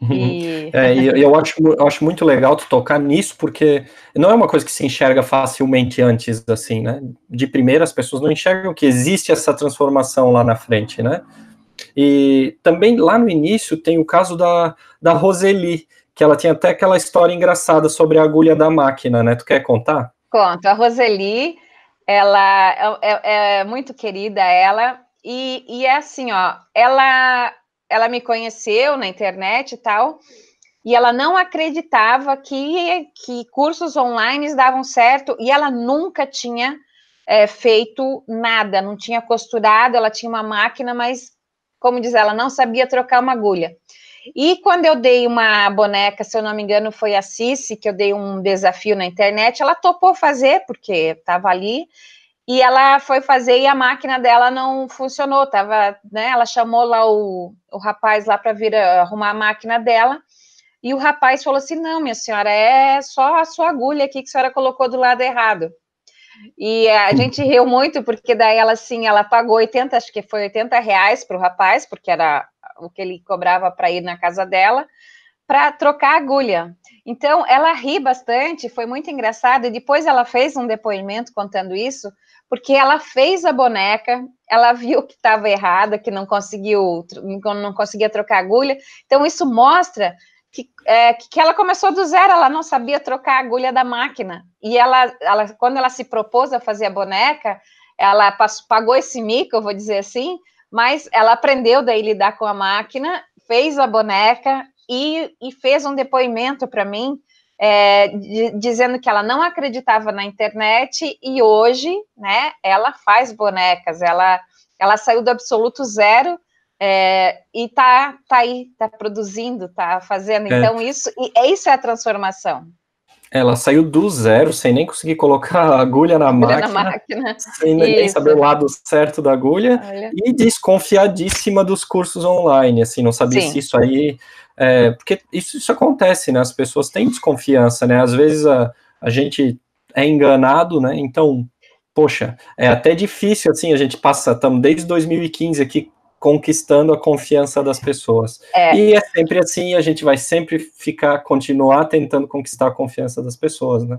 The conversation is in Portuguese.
Uhum. E... É, eu acho, eu acho muito legal tu tocar nisso, porque não é uma coisa que se enxerga facilmente antes, assim, né? De primeira, as pessoas não enxergam que existe essa transformação lá na frente, né? E também lá no início tem o caso da, da Roseli, que ela tinha até aquela história engraçada sobre a agulha da máquina, né? Tu quer contar? Conto. A Roseli, ela é, é, é muito querida, ela, e, e é assim, ó, ela ela me conheceu na internet e tal, e ela não acreditava que, que cursos online davam certo, e ela nunca tinha é, feito nada, não tinha costurado, ela tinha uma máquina, mas, como diz ela, não sabia trocar uma agulha. E quando eu dei uma boneca, se eu não me engano, foi a Cici, que eu dei um desafio na internet, ela topou fazer, porque estava ali, e ela foi fazer e a máquina dela não funcionou, tava, né? Ela chamou lá o, o rapaz lá para vir eh, arrumar a máquina dela. E o rapaz falou assim: "Não, minha senhora, é só a sua agulha aqui que a senhora colocou do lado errado". E a hum. gente riu muito porque daí ela assim, ela pagou 80, acho que foi 80 reais para o rapaz, porque era o que ele cobrava para ir na casa dela para trocar agulha. Então, ela ri bastante, foi muito engraçado. E depois ela fez um depoimento contando isso, porque ela fez a boneca, ela viu que estava errada, que não conseguiu, não conseguia trocar agulha. Então, isso mostra que, é, que ela começou do zero, ela não sabia trocar a agulha da máquina. E ela, ela quando ela se propôs a fazer a boneca, ela pagou esse mico, eu vou dizer assim, mas ela aprendeu daí lidar com a máquina, fez a boneca, e, e fez um depoimento para mim é, de, dizendo que ela não acreditava na internet e hoje, né, ela faz bonecas, ela, ela saiu do absoluto zero é, e tá, tá aí, tá produzindo, tá fazendo. É. Então, isso, e isso é a transformação. Ela saiu do zero, sem nem conseguir colocar a agulha na, agulha máquina, na máquina, sem Isso. nem saber o lado certo da agulha, Olha. e desconfiadíssima dos cursos online, assim, não sabia Sim. se isso aí... É, porque isso, isso acontece, né? As pessoas têm desconfiança, né? Às vezes a, a gente é enganado, né? Então, poxa, é até difícil, assim, a gente passa, estamos desde 2015 aqui conquistando a confiança das pessoas. É. E é sempre assim, a gente vai sempre ficar, continuar tentando conquistar a confiança das pessoas, né?